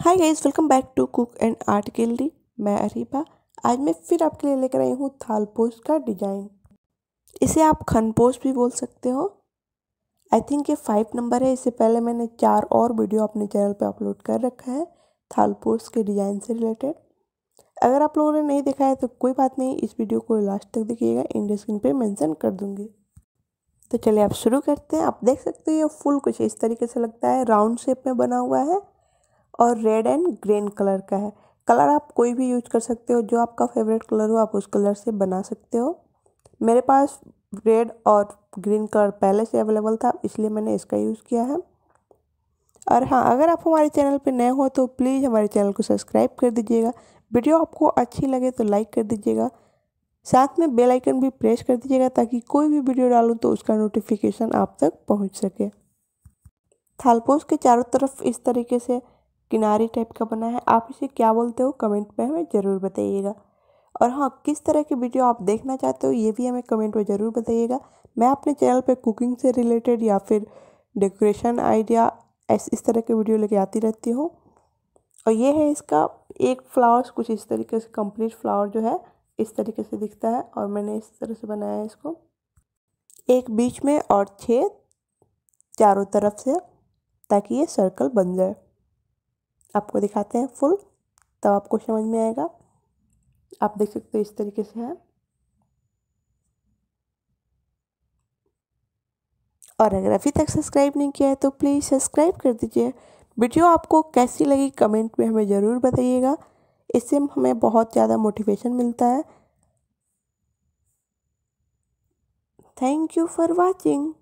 hi guys welcome back to cook and art gallery मैं अरीबा आज मैं फिर आपके लिए लेकर आई हूँ थालपोश का डिजाइन इसे आप खनपोश भी बोल सकते हो आई थिंक ये फाइव नंबर है इससे पहले मैंने चार और वीडियो अपने चैनल पे अपलोड कर रखा है थालपोश के डिज़ाइन से रिलेटेड अगर आप लोगों ने नहीं देखा है तो कोई बात नहीं इस वीडियो को लास्ट तक देखिएगा इंडिया स्क्रीन पर मैंसन कर दूँगी तो चलिए आप शुरू करते हैं आप देख सकते हो ये फुल कुछ इस तरीके से लगता है राउंड शेप में बना हुआ है और रेड एंड ग्रीन कलर का है कलर आप कोई भी यूज कर सकते हो जो आपका फेवरेट कलर हो आप उस कलर से बना सकते हो मेरे पास रेड और ग्रीन कलर पहले से अवेलेबल था इसलिए मैंने इसका यूज़ किया है और हाँ अगर आप हमारे चैनल पर नए हो तो प्लीज़ हमारे चैनल को सब्सक्राइब कर दीजिएगा वीडियो आपको अच्छी लगे तो लाइक कर दीजिएगा साथ में बेल आइकन भी प्रेस कर दीजिएगा ताकि कोई भी वीडियो डालूं तो उसका नोटिफिकेशन आप तक पहुंच सके थालपोस के चारों तरफ इस तरीके से किनारी टाइप का बना है आप इसे क्या बोलते हो कमेंट में हमें ज़रूर बताइएगा और हाँ किस तरह की वीडियो आप देखना चाहते हो ये भी हमें कमेंट में ज़रूर बताइएगा मैं अपने चैनल पर कुकिंग से रिलेटेड या फिर डेकोरेशन आइडिया ऐसे इस तरह की वीडियो लेके आती रहती हूँ और ये है इसका एक फ्लावर्स कुछ इस तरीके से कंप्लीट फ्लावर जो है इस तरीके से दिखता है और मैंने इस तरह से बनाया है इसको एक बीच में और छः चारों तरफ से ताकि ये सर्कल बन जाए आपको दिखाते हैं फुल तब आपको समझ में आएगा आप देख सकते हो इस तरीके से है और अगर अभी तक सब्सक्राइब नहीं किया है तो प्लीज़ सब्सक्राइब कर दीजिए वीडियो आपको कैसी लगी कमेंट में हमें ज़रूर बताइएगा इससे हमें बहुत ज़्यादा मोटिवेशन मिलता है थैंक यू फॉर वॉचिंग